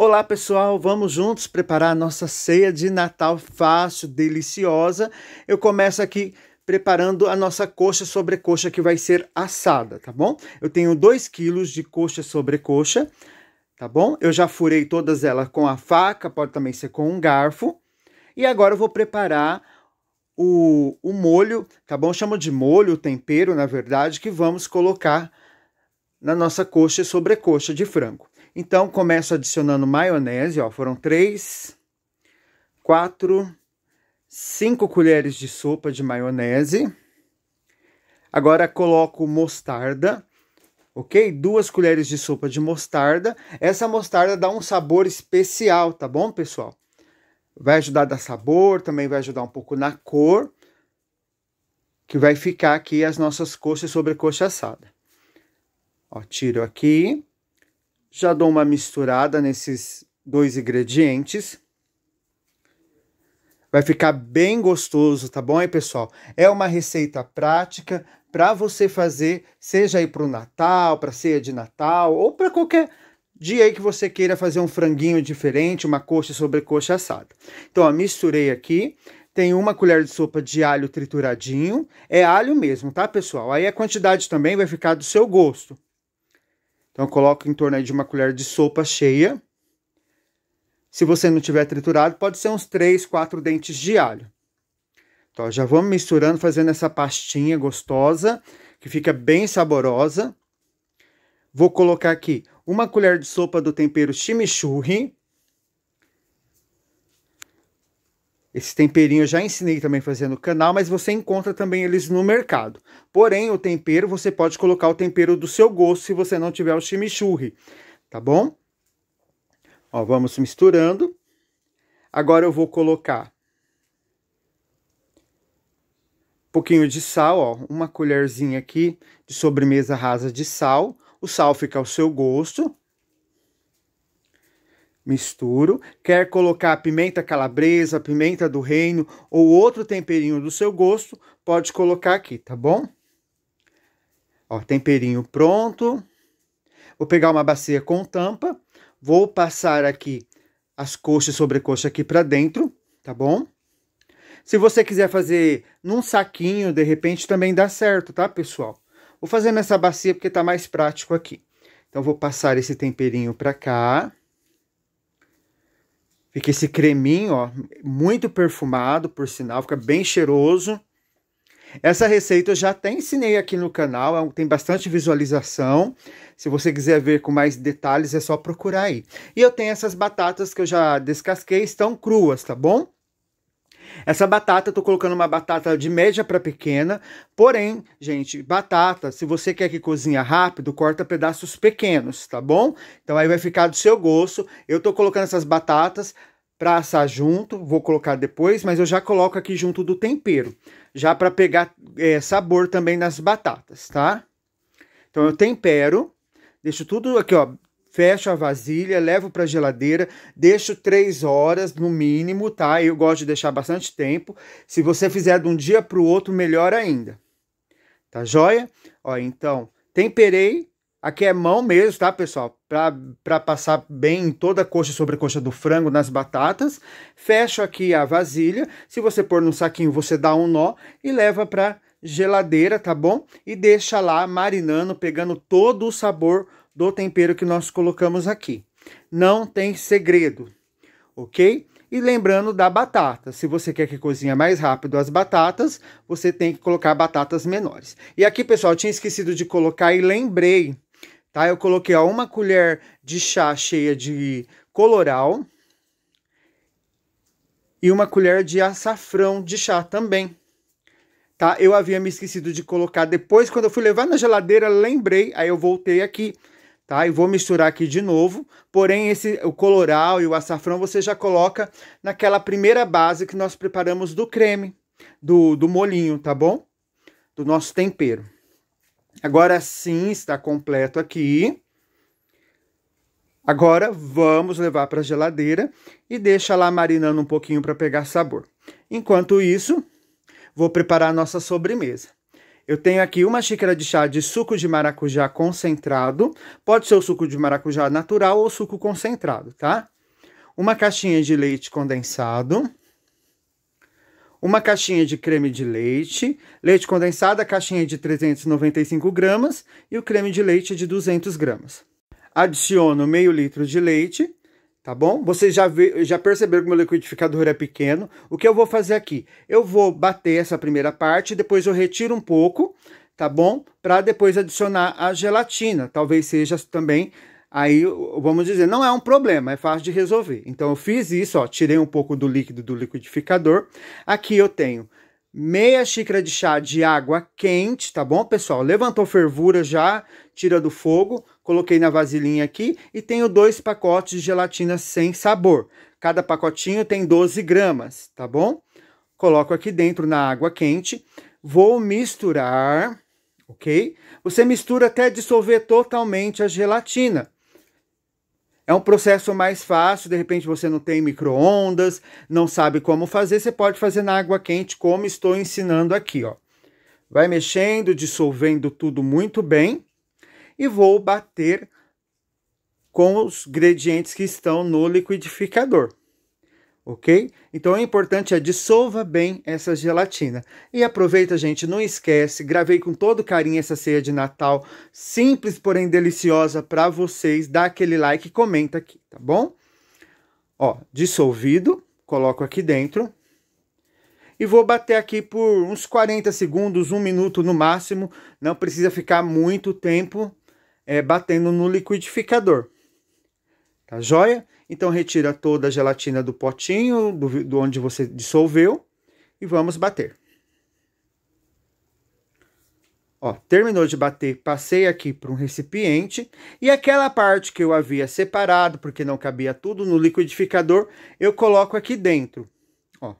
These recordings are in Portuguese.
Olá pessoal, vamos juntos preparar a nossa ceia de Natal fácil, deliciosa. Eu começo aqui preparando a nossa coxa sobre coxa que vai ser assada, tá bom? Eu tenho 2 quilos de coxa sobre coxa, tá bom? Eu já furei todas elas com a faca, pode também ser com um garfo. E agora eu vou preparar o, o molho, tá bom? chamo de molho, tempero, na verdade, que vamos colocar na nossa coxa sobre coxa de frango. Então, começo adicionando maionese, ó, foram três, quatro, cinco colheres de sopa de maionese. Agora coloco mostarda, ok? Duas colheres de sopa de mostarda. Essa mostarda dá um sabor especial, tá bom, pessoal? Vai ajudar a dar sabor, também vai ajudar um pouco na cor, que vai ficar aqui as nossas coxas sobre coxa assada. Ó, tiro aqui já dou uma misturada nesses dois ingredientes. Vai ficar bem gostoso, tá bom aí, pessoal? É uma receita prática para você fazer, seja aí para o Natal, para ceia de Natal ou para qualquer dia aí que você queira fazer um franguinho diferente, uma coxa sobre coxa assada. Então, ó, misturei aqui. Tem uma colher de sopa de alho trituradinho. É alho mesmo, tá, pessoal? Aí a quantidade também vai ficar do seu gosto. Então eu coloco em torno de uma colher de sopa cheia. Se você não tiver triturado, pode ser uns 3, 4 dentes de alho. Então já vamos misturando, fazendo essa pastinha gostosa, que fica bem saborosa. Vou colocar aqui uma colher de sopa do tempero chimichurri. Esse temperinho eu já ensinei também fazendo no canal, mas você encontra também eles no mercado. Porém, o tempero, você pode colocar o tempero do seu gosto se você não tiver o chimichurri, tá bom? Ó, vamos misturando. Agora eu vou colocar um pouquinho de sal, ó, uma colherzinha aqui de sobremesa rasa de sal. O sal fica ao seu gosto, misturo. Quer colocar pimenta calabresa, pimenta do reino ou outro temperinho do seu gosto, pode colocar aqui, tá bom? Ó, temperinho pronto. Vou pegar uma bacia com tampa, vou passar aqui as coxas sobre coxa aqui para dentro, tá bom? Se você quiser fazer num saquinho, de repente também dá certo, tá, pessoal? Vou fazer nessa bacia porque tá mais prático aqui. Então vou passar esse temperinho para cá. Fica que esse creminho, ó, muito perfumado, por sinal, fica bem cheiroso. Essa receita eu já até ensinei aqui no canal, é tem bastante visualização. Se você quiser ver com mais detalhes, é só procurar aí. E eu tenho essas batatas que eu já descasquei, estão cruas, tá bom? Essa batata, eu tô colocando uma batata de média para pequena, porém, gente, batata, se você quer que cozinha rápido, corta pedaços pequenos, tá bom? Então aí vai ficar do seu gosto. Eu tô colocando essas batatas para assar junto, vou colocar depois, mas eu já coloco aqui junto do tempero, já para pegar é, sabor também nas batatas, tá? Então eu tempero, deixo tudo aqui, ó, fecho a vasilha, levo para a geladeira, deixo três horas no mínimo, tá? Eu gosto de deixar bastante tempo. Se você fizer de um dia para o outro, melhor ainda. Tá joia? Ó, então, temperei. Aqui é mão mesmo, tá, pessoal? Para passar bem toda a coxa sobre a coxa do frango nas batatas. Fecho aqui a vasilha. Se você pôr no saquinho, você dá um nó e leva para geladeira, tá bom? E deixa lá marinando, pegando todo o sabor do tempero que nós colocamos aqui. Não tem segredo, ok? E lembrando da batata, se você quer que cozinhe mais rápido as batatas, você tem que colocar batatas menores. E aqui, pessoal, tinha esquecido de colocar e lembrei, tá? Eu coloquei ó, uma colher de chá cheia de coloral e uma colher de açafrão de chá também. Tá? Eu havia me esquecido de colocar depois, quando eu fui levar na geladeira, lembrei, aí eu voltei aqui tá? E vou misturar aqui de novo, porém esse o coloral e o açafrão você já coloca naquela primeira base que nós preparamos do creme, do, do molinho, tá bom? Do nosso tempero. Agora sim está completo aqui. Agora vamos levar para a geladeira e deixa lá marinando um pouquinho para pegar sabor. Enquanto isso, vou preparar a nossa sobremesa. Eu tenho aqui uma xícara de chá de suco de maracujá concentrado. Pode ser o suco de maracujá natural ou suco concentrado, tá? Uma caixinha de leite condensado. Uma caixinha de creme de leite, leite condensado, a caixinha de 395 gramas e o creme de leite de 200 gramas. Adiciono meio litro de leite, tá bom? Vocês já, vi, já perceberam que meu liquidificador é pequeno. O que eu vou fazer aqui? Eu vou bater essa primeira parte, depois eu retiro um pouco, tá bom? Para depois adicionar a gelatina. Talvez seja também, aí vamos dizer, não é um problema, é fácil de resolver. Então eu fiz isso, ó, tirei um pouco do líquido do liquidificador. Aqui eu tenho meia xícara de chá de água quente, tá bom, pessoal? Levantou fervura já, tira do fogo, coloquei na vasilhinha aqui e tenho dois pacotes de gelatina sem sabor. Cada pacotinho tem 12 gramas, tá bom? Coloco aqui dentro na água quente, vou misturar, ok? Você mistura até dissolver totalmente a gelatina. É um processo mais fácil, de repente você não tem micro-ondas, não sabe como fazer, você pode fazer na água quente, como estou ensinando aqui, ó. Vai mexendo, dissolvendo tudo muito bem e vou bater com os ingredientes que estão no liquidificador ok? Então é importante é dissolva bem essa gelatina. E aproveita, gente, não esquece, gravei com todo carinho essa ceia de Natal, simples, porém deliciosa para vocês. Dá aquele like e comenta aqui, tá bom? Ó, dissolvido, coloco aqui dentro. E vou bater aqui por uns 40 segundos, um minuto no máximo. Não precisa ficar muito tempo é, batendo no liquidificador. Tá joia? Então retira toda a gelatina do potinho, do, do onde você dissolveu, e vamos bater. Ó, terminou de bater, passei aqui para um recipiente e aquela parte que eu havia separado, porque não cabia tudo no liquidificador, eu coloco aqui dentro. Ó,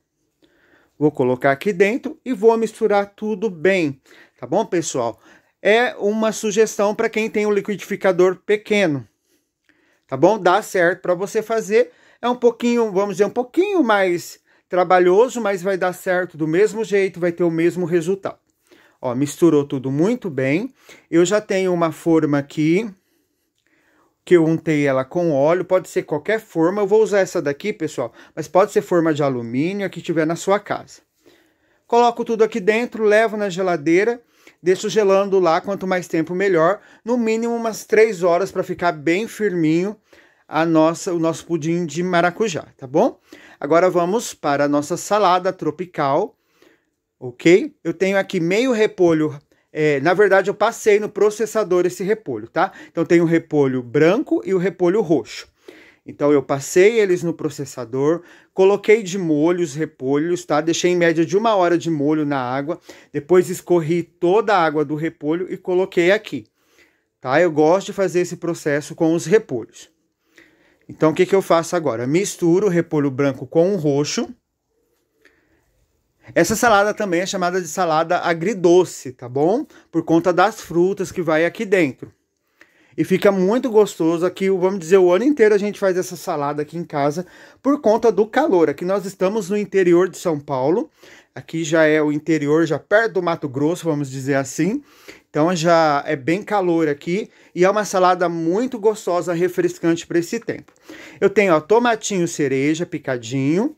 vou colocar aqui dentro e vou misturar tudo bem, tá bom, pessoal? É uma sugestão para quem tem um liquidificador pequeno, tá bom? Dá certo para você fazer. É um pouquinho, vamos dizer, um pouquinho mais trabalhoso, mas vai dar certo do mesmo jeito, vai ter o mesmo resultado. Ó, misturou tudo muito bem. Eu já tenho uma forma aqui que eu untei ela com óleo, pode ser qualquer forma. Eu vou usar essa daqui, pessoal, mas pode ser forma de alumínio, a que tiver na sua casa. Coloco tudo aqui dentro, levo na geladeira Deixo gelando lá, quanto mais tempo melhor, no mínimo umas 3 horas para ficar bem firminho a nossa o nosso pudim de maracujá, tá bom? Agora vamos para a nossa salada tropical, ok? Eu tenho aqui meio repolho é, na verdade, eu passei no processador esse repolho, tá? Então, tem o repolho branco e o repolho roxo. Então eu passei eles no processador, coloquei de molho os repolhos, tá? Deixei em média de uma hora de molho na água, depois escorri toda a água do repolho e coloquei aqui, tá? Eu gosto de fazer esse processo com os repolhos. Então o que, que eu faço agora? Misturo o repolho branco com o roxo. Essa salada também é chamada de salada agridoce, tá bom? Por conta das frutas que vai aqui dentro e fica muito gostoso aqui, vamos dizer, o ano inteiro a gente faz essa salada aqui em casa por conta do calor. Aqui nós estamos no interior de São Paulo, aqui já é o interior, já perto do Mato Grosso, vamos dizer assim. Então já é bem calor aqui e é uma salada muito gostosa, refrescante para esse tempo. Eu tenho ó, tomatinho cereja picadinho,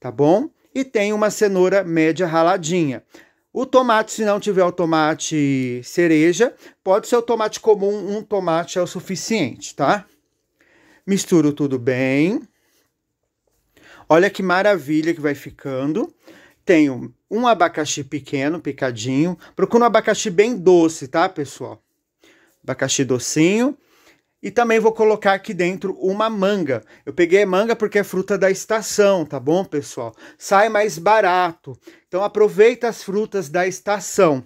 tá bom? E tem uma cenoura média raladinha. O tomate, se não tiver o tomate cereja, pode ser o tomate comum, um tomate é o suficiente, tá? Misturo tudo bem. Olha que maravilha que vai ficando. Tenho um abacaxi pequeno, picadinho. Procura um abacaxi bem doce, tá, pessoal? Abacaxi docinho. E também vou colocar aqui dentro uma manga. Eu peguei manga porque é fruta da estação, tá bom, pessoal? Sai mais barato. Então aproveita as frutas da estação,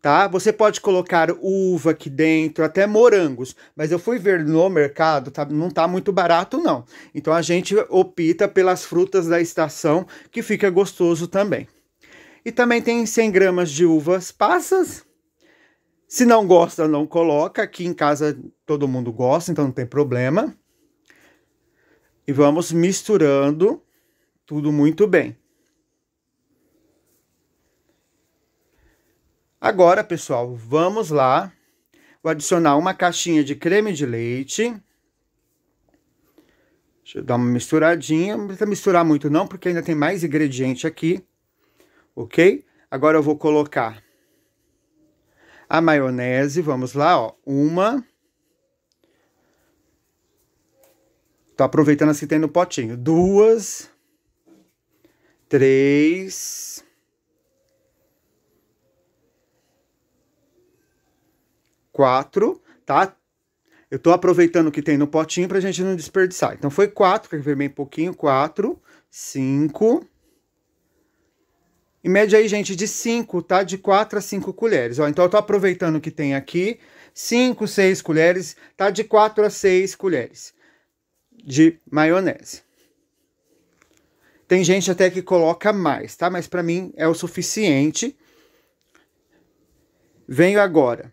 tá? Você pode colocar uva aqui dentro, até morangos, mas eu fui ver no mercado, tá, não tá muito barato não. Então a gente opta pelas frutas da estação, que fica gostoso também. E também tem 100 gramas de uvas passas, se não gosta, não coloca. Aqui em casa todo mundo gosta, então não tem problema. E vamos misturando tudo muito bem. Agora, pessoal, vamos lá. Vou adicionar uma caixinha de creme de leite. Deixa eu dar uma misturadinha. Não precisa misturar muito não, porque ainda tem mais ingrediente aqui. Ok? Agora eu vou colocar a maionese, vamos lá, ó, uma. Tô aproveitando as que tem no potinho. Duas. Três. Quatro, tá? Eu tô aproveitando o que tem no potinho pra gente não desperdiçar. Então foi quatro, que ver bem pouquinho. Quatro, cinco. Em média aí, gente, de 5, tá? De 4 a 5 colheres. Ó, então eu tô aproveitando que tem aqui 5, 6 colheres, tá? De 4 a 6 colheres de maionese. Tem gente até que coloca mais, tá? Mas pra mim é o suficiente. Venho agora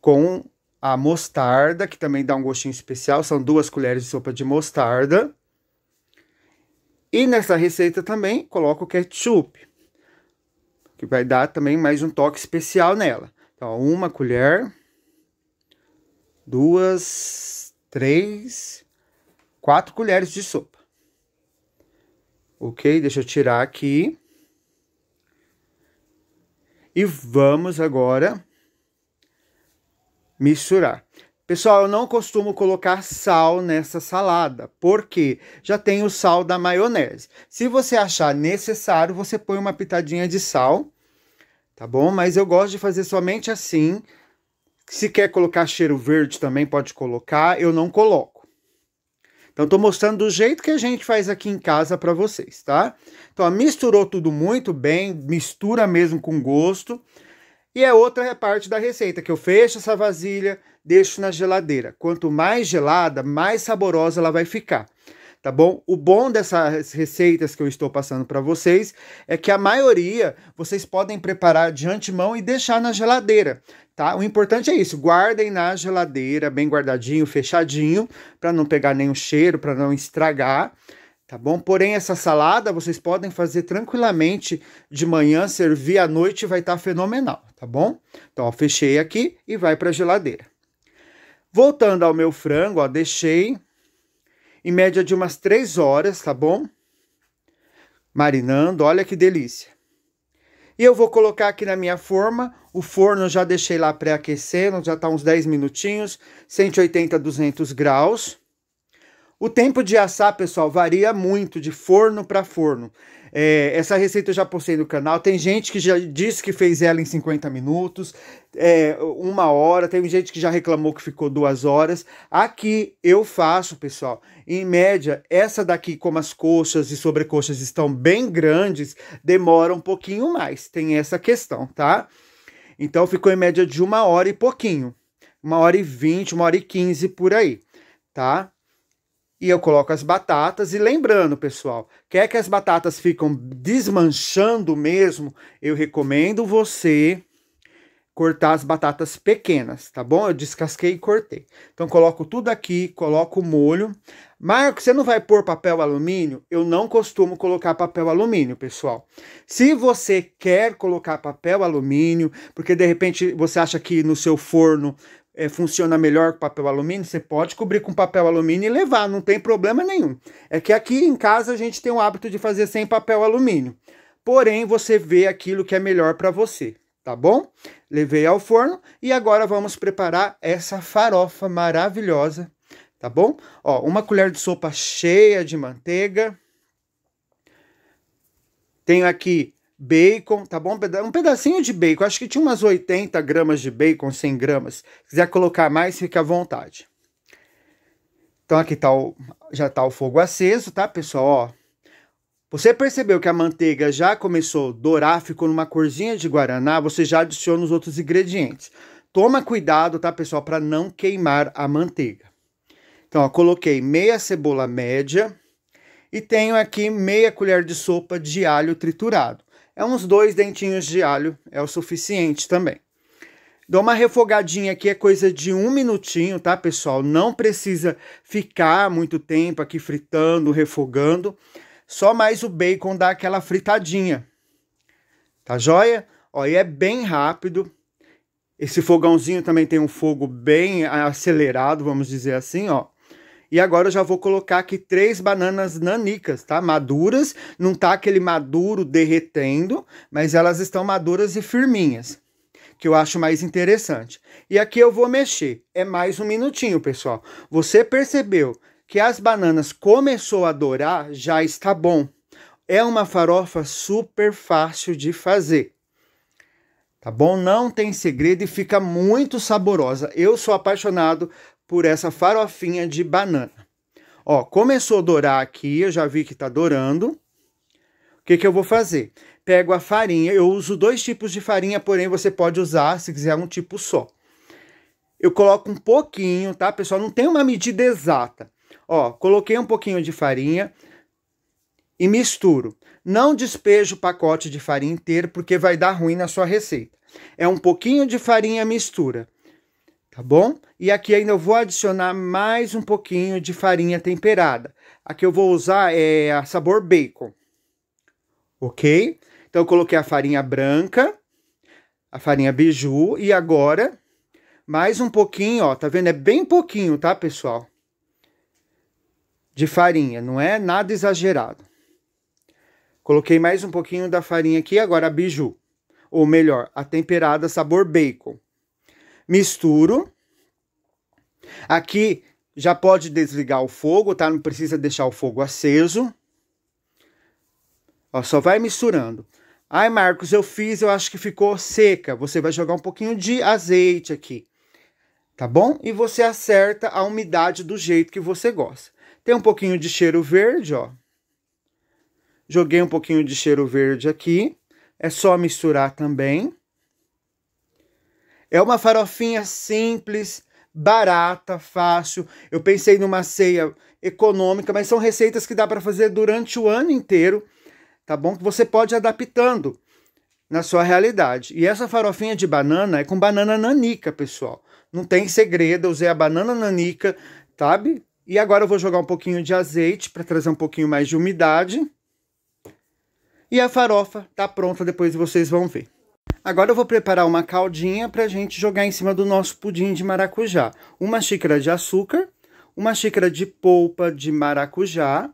com a mostarda, que também dá um gostinho especial, são duas colheres de sopa de mostarda. E nessa receita também coloco ketchup, que vai dar também mais um toque especial nela. Então, uma colher, duas, três, quatro colheres de sopa. Ok, deixa eu tirar aqui. E vamos agora misturar. Pessoal, eu não costumo colocar sal nessa salada, porque já tem o sal da maionese. Se você achar necessário, você põe uma pitadinha de sal, tá bom? Mas eu gosto de fazer somente assim. Se quer colocar cheiro verde também pode colocar, eu não coloco. Então estou mostrando do jeito que a gente faz aqui em casa para vocês, tá? Então ó, misturou tudo muito bem, mistura mesmo com gosto. E é outra parte da receita que eu fecho essa vasilha, deixo na geladeira. Quanto mais gelada, mais saborosa ela vai ficar. Tá bom? O bom dessas receitas que eu estou passando para vocês é que a maioria vocês podem preparar de antemão e deixar na geladeira, tá? O importante é isso, guardem na geladeira, bem guardadinho, fechadinho, para não pegar nenhum cheiro, para não estragar tá bom? Porém, essa salada vocês podem fazer tranquilamente de manhã, servir à noite, vai estar tá fenomenal, tá bom? Então, ó, fechei aqui e vai para a geladeira. Voltando ao meu frango, ó, deixei em média de umas 3 horas, tá bom? Marinando, olha que delícia. E eu vou colocar aqui na minha forma, o forno já deixei lá pré-aquecendo, já tá uns 10 minutinhos, 180 a 200 graus. O tempo de assar, pessoal, varia muito de forno para forno. É, essa receita eu já postei no canal. Tem gente que já disse que fez ela em 50 minutos, é, uma hora. Tem gente que já reclamou que ficou duas horas. Aqui eu faço, pessoal. Em média, essa daqui, como as coxas e sobrecoxas estão bem grandes, demora um pouquinho mais. Tem essa questão, tá? Então ficou em média de uma hora e pouquinho. Uma hora e vinte, uma hora e quinze por aí, tá? e eu coloco as batatas. E lembrando, pessoal, quer que as batatas ficam desmanchando mesmo, eu recomendo você cortar as batatas pequenas, tá bom? Eu descasquei e cortei. Então coloco tudo aqui, coloco o molho. Marco, você não vai pôr papel alumínio? Eu não costumo colocar papel alumínio, pessoal. Se você quer colocar papel alumínio, porque de repente você acha que no seu forno é, funciona melhor com papel alumínio, você pode cobrir com papel alumínio e levar, não tem problema nenhum. É que aqui em casa a gente tem o hábito de fazer sem papel alumínio. Porém, você vê aquilo que é melhor para você, tá bom? Levei ao forno e agora vamos preparar essa farofa maravilhosa, tá bom? Ó, uma colher de sopa cheia de manteiga. Tenho aqui bacon, tá bom? Um pedacinho de bacon, acho que tinha umas 80 gramas de bacon, 100 gramas. Se quiser colocar mais, fica à vontade. Então aqui tá o, já tá o fogo aceso, tá, pessoal? Ó, você percebeu que a manteiga já começou a dourar, ficou numa corzinha de guaraná, você já adiciona os outros ingredientes. Toma cuidado, tá, pessoal, para não queimar a manteiga. Então, ó, coloquei meia cebola média e tenho aqui meia colher de sopa de alho triturado é uns dois dentinhos de alho, é o suficiente também. Dou uma refogadinha aqui, é coisa de um minutinho, tá, pessoal? Não precisa ficar muito tempo aqui fritando, refogando. Só mais o bacon dá aquela fritadinha. Tá joia? Ó, e é bem rápido. Esse fogãozinho também tem um fogo bem acelerado, vamos dizer assim, ó. E agora eu já vou colocar aqui três bananas nanicas, tá? Maduras, não tá aquele maduro derretendo, mas elas estão maduras e firminhas, que eu acho mais interessante. E aqui eu vou mexer, é mais um minutinho, pessoal. Você percebeu que as bananas começou a dourar, já está bom. É uma farofa super fácil de fazer. Tá bom? Não tem segredo e fica muito saborosa. Eu sou apaixonado por essa farofinha de banana. Ó, começou a dourar aqui, eu já vi que tá dourando. O que, que eu vou fazer? Pego a farinha, eu uso dois tipos de farinha, porém você pode usar, se quiser, um tipo só. Eu coloco um pouquinho, tá, pessoal? Não tem uma medida exata. Ó, coloquei um pouquinho de farinha e misturo. Não despejo o pacote de farinha inteiro, porque vai dar ruim na sua receita. É um pouquinho de farinha mistura tá bom? E aqui ainda eu vou adicionar mais um pouquinho de farinha temperada. Aqui eu vou usar é, a sabor bacon, ok? Então eu coloquei a farinha branca, a farinha biju e agora mais um pouquinho, ó, tá vendo? É bem pouquinho, tá, pessoal? De farinha, não é nada exagerado. Coloquei mais um pouquinho da farinha aqui, agora a biju, ou melhor, a temperada sabor bacon misturo. Aqui já pode desligar o fogo, tá? Não precisa deixar o fogo aceso. Ó, só vai misturando. Ai, Marcos, eu fiz, eu acho que ficou seca. Você vai jogar um pouquinho de azeite aqui, tá bom? E você acerta a umidade do jeito que você gosta. Tem um pouquinho de cheiro verde, ó. Joguei um pouquinho de cheiro verde aqui. É só misturar também. É uma farofinha simples, barata, fácil. Eu pensei numa ceia econômica, mas são receitas que dá para fazer durante o ano inteiro, tá bom? Que você pode adaptando na sua realidade. E essa farofinha de banana é com banana nanica, pessoal. Não tem segredo, eu usei a banana nanica, sabe? E agora eu vou jogar um pouquinho de azeite para trazer um pouquinho mais de umidade. E a farofa tá pronta, depois vocês vão ver. Agora eu vou preparar uma caldinha para a gente jogar em cima do nosso pudim de maracujá. Uma xícara de açúcar, uma xícara de polpa de maracujá,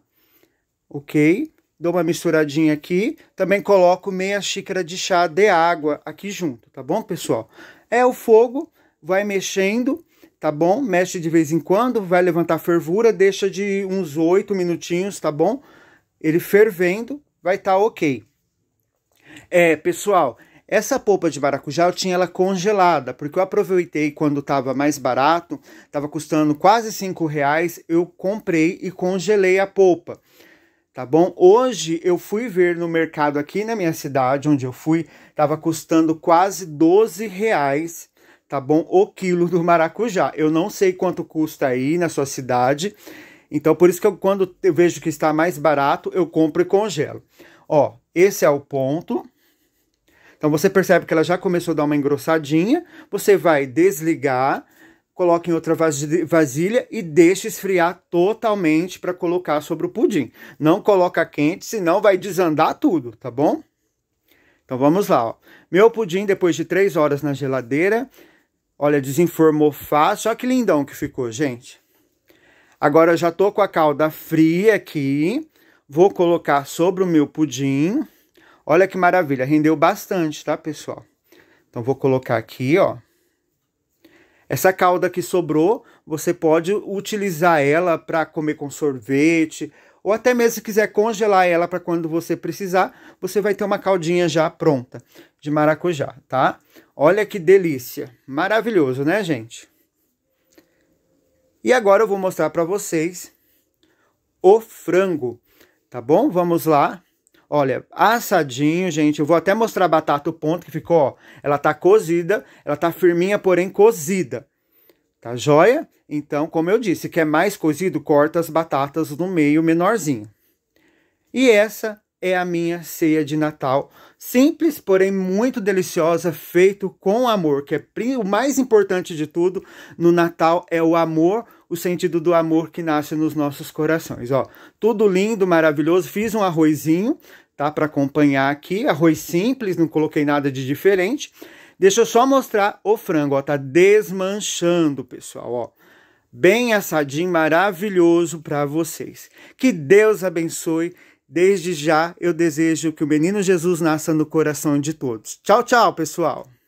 ok? Dou uma misturadinha aqui. Também coloco meia xícara de chá de água aqui junto, tá bom, pessoal? É o fogo, vai mexendo tá bom? Mexe de vez em quando, vai levantar fervura, deixa de uns oito minutinhos, tá bom? Ele fervendo, vai estar tá ok. É, pessoal, essa polpa de maracujá eu tinha ela congelada, porque eu aproveitei quando estava mais barato, estava custando quase 5 reais, eu comprei e congelei a polpa. Tá bom? Hoje eu fui ver no mercado aqui na minha cidade, onde eu fui, estava custando quase 12 reais, tá bom? O quilo do maracujá. Eu não sei quanto custa aí na sua cidade. Então, por isso que eu, quando eu vejo que está mais barato, eu compro e congelo. Ó, esse é o ponto então você percebe que ela já começou a dar uma engrossadinha, você vai desligar, coloca em outra vasilha e deixa esfriar totalmente para colocar sobre o pudim. Não coloca quente, senão vai desandar tudo, tá bom? Então vamos lá, ó. Meu pudim, depois de 3 horas na geladeira, olha, desenformou fácil. Olha que lindão que ficou, gente. Agora eu já tô com a calda fria aqui. Vou colocar sobre o meu pudim. Olha que maravilha, rendeu bastante, tá, pessoal? Então, vou colocar aqui, ó. Essa calda que sobrou, você pode utilizar ela para comer com sorvete, ou até mesmo se quiser congelar ela para quando você precisar, você vai ter uma caldinha já pronta de maracujá, tá? Olha que delícia, maravilhoso, né, gente? E agora eu vou mostrar para vocês o frango, tá bom? Vamos lá. Olha, assadinho, gente. Eu vou até mostrar a batata o ponto que ficou, ó. Ela tá cozida, ela tá firminha, porém cozida. Tá joia? Então, como eu disse, quer é mais cozido, corta as batatas no meio menorzinho. E essa é a minha ceia de Natal. Simples, porém muito deliciosa, feito com amor, que é o mais importante de tudo no Natal é o amor, o sentido do amor que nasce nos nossos corações, ó. Tudo lindo, maravilhoso. Fiz um arrozinho, tá? Para acompanhar aqui, arroz simples, não coloquei nada de diferente. Deixa eu só mostrar o frango, ó, tá desmanchando, pessoal, ó. Bem assadinho, maravilhoso para vocês. Que Deus abençoe. Desde já eu desejo que o menino Jesus nasça no coração de todos. Tchau, tchau, pessoal.